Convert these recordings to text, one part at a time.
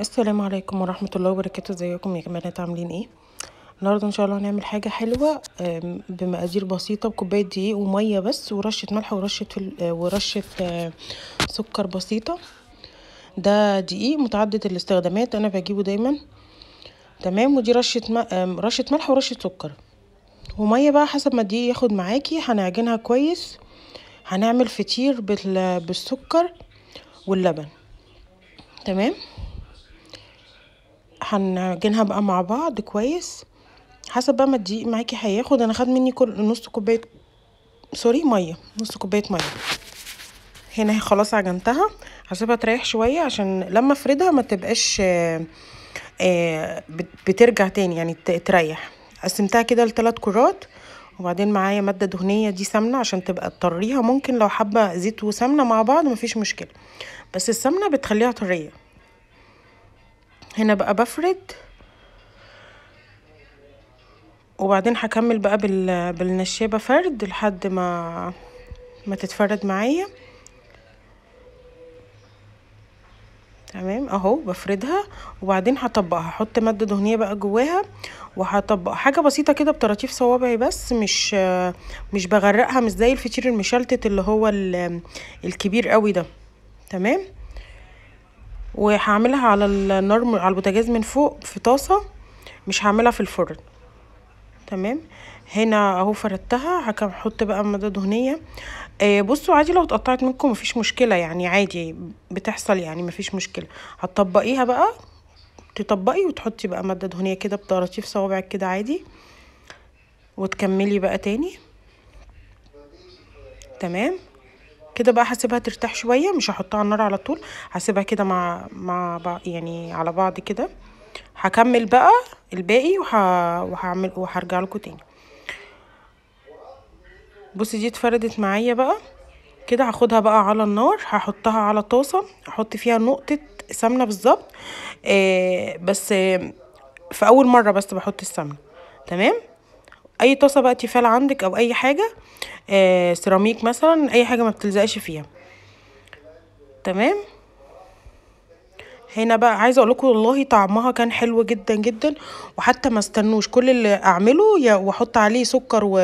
السلام عليكم ورحمة الله وبركاته ازيكم يا بنات عاملين ايه النهاردة ان شاء الله هنعمل حاجة حلوة بمقادير بسيطة بكوباية دقيق ومية بس ورشة ملح ورشة ورشة آه، سكر بسيطة ده دقيق متعدد الاستخدامات انا بجيبه دايما تمام ودي رشة رشة ملح ورشة سكر ومية بقى حسب ما الدقيق ياخد معاكي هنعجنها كويس هنعمل فطير بالسكر واللبن تمام هنعجنها بقى مع بعض كويس حسب بقى ما الدقيق معاكي هياخد انا خد مني كل نص كوبايه سوري ميه نص كوبايه ميه هنا هي خلاص عجنتها هسيبها تريح شويه عشان لما افردها ما تبقاش آه، بترجع تاني يعني تريح قسمتها كده لثلاث كرات وبعدين معايا ماده دهنيه دي سمنه عشان تبقى تطريها ممكن لو حابه زيت وسمنه مع بعض مفيش مشكله بس السمنه بتخليها طريه هنا بقى بفرد وبعدين هكمل بقى بال... بالنشابة فرد لحد ما ما تتفرد معايا تمام اهو بفردها وبعدين هطبقها هحط ماده دهنيه بقى جواها وهطبق حاجه بسيطه كده بطراطيف صوابعي بس مش مش بغرقها مش زي الفطير المشلتت اللي هو الكبير قوي ده تمام وهعملها على النار على البوتاجاز من فوق في طاسه مش هعملها في الفرن تمام هنا اهو فردتها هحط بقى مادة دهنية آه بصوا عادي لو اتقطعت منكم مفيش مشكلة يعني عادي بتحصل يعني مفيش مشكلة هتطبقيها بقى تطبقي وتحطي بقى مادة دهنية كده بتقرطيه في صوابعك كده عادي وتكملي بقى تاني تمام كده بقى هسيبها ترتاح شويه مش هحطها على النار على طول هسيبها كده مع مع بعض يعني على بعض كده هكمل بقى الباقي وه... وهعمل وهرجع لكم تاني بصي دي اتفردت معايا بقى كده هاخدها بقى على النار هحطها على طاسه احط فيها نقطه سمنه بالظبط آه بس آه في اول مره بس بحط السمنه تمام اي طاسه بقى تيفال عندك او اي حاجه آه سيراميك مثلا اي حاجه ما بتلزقش فيها تمام هنا بقى عايزه اقول لكم والله طعمها كان حلو جدا جدا وحتى ما استنوش كل اللي اعمله واحط عليه سكر و...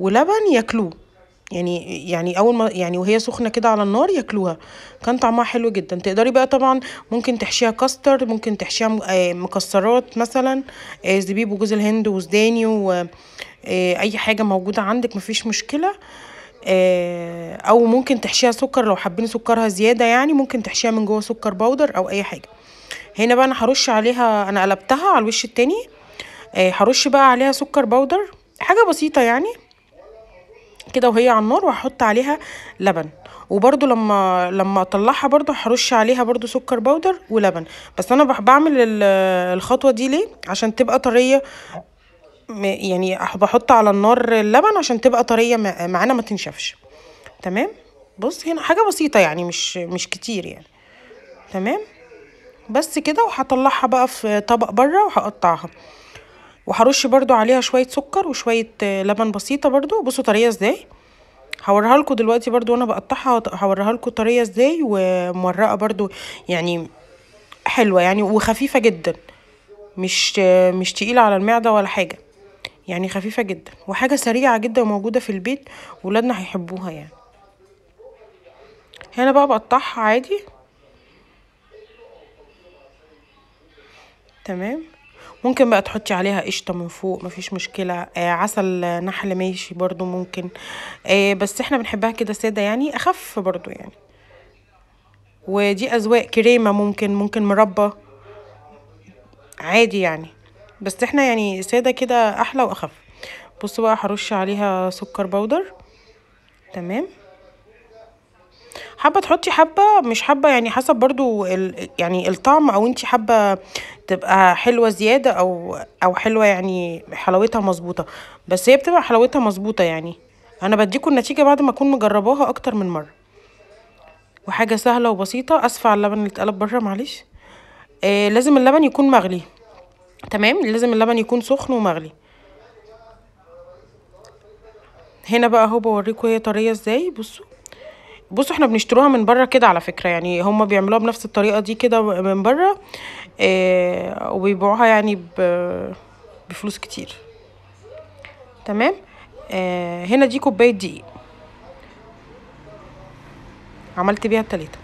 ولبن ياكلوه يعني يعني اول ما يعني وهي سخنه كده على النار ياكلوها كان طعمها حلو جدا تقدري بقى طبعا ممكن تحشيها كاستر ممكن تحشيها آه، مكسرات مثلا آه، زبيب وجوز الهند وزداني واي آه، حاجه موجوده عندك مفيش مشكله او ممكن تحشيها سكر لو حابين سكرها زياده يعني ممكن تحشيها من جوه سكر باودر او اي حاجه هنا بقى انا هرش عليها انا قلبتها على الوش التاني هرش بقى عليها سكر باودر حاجه بسيطه يعني كده وهي على النار وهحط عليها لبن وبرده لما لما اطلعها برده هرش عليها برده سكر بودر ولبن بس انا بعمل الخطوه دي ليه عشان تبقى طريه يعني بحط على النار اللبن عشان تبقى طريه معانا ما تنشفش تمام بص هنا حاجه بسيطه يعني مش مش كتير يعني تمام بس كده وهطلعها بقى في طبق بره وهقطعها وهرش برضو عليها شويه سكر وشويه آه، لبن بسيطه برضو بصوا طريه ازاي هوريها لكم دلوقتي برضو وانا بقطعها هوريها لكم طريه ازاي ومورقه برضو يعني حلوه يعني وخفيفه جدا مش آه، مش تقيله على المعده ولا حاجه يعني خفيفه جدا وحاجه سريعه جدا وموجوده في البيت ولادنا هيحبوها يعني هنا بقى بقطعها عادي تمام ممكن بقى تحطي عليها قشطة من فوق مفيش مشكلة آه عسل نحل ماشي برضو ممكن آه بس احنا بنحبها كده سادة يعني أخف برضو يعني ودي أذواق كريمة ممكن ممكن مربى عادي يعني بس احنا يعني سادة كده أحلى وأخف بصوا بقى هرش عليها سكر بودر تمام حابه تحطي حبه مش حبه يعني حسب برضو ال يعني الطعم او انت حابه تبقى حلوه زياده او او حلوه يعني حلاوتها مظبوطه بس هي بتبقى حلاوتها مظبوطه يعني انا بديكم النتيجه بعد ما اكون مجرباها اكتر من مره وحاجه سهله وبسيطه اسفه على اللبن اللي اتقلب بره معلش آه لازم اللبن يكون مغلي تمام لازم اللبن يكون سخن ومغلي هنا بقى اهو بوريكم هي طريه ازاي بصوا بصوا احنا بنشتروها من بره كده على فكره يعني هم بيعملوها بنفس الطريقه دي كده من بره اه وبيبيعوها يعني بفلوس كتير تمام اه هنا دي كوبايه دقيق عملت بيها التلاته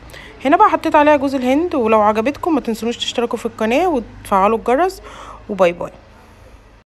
هنا بقى حطيت عليها جوز الهند ولو عجبتكم ما تنسونوش تشتركوا في القناه وتفعلوا الجرس وباي باي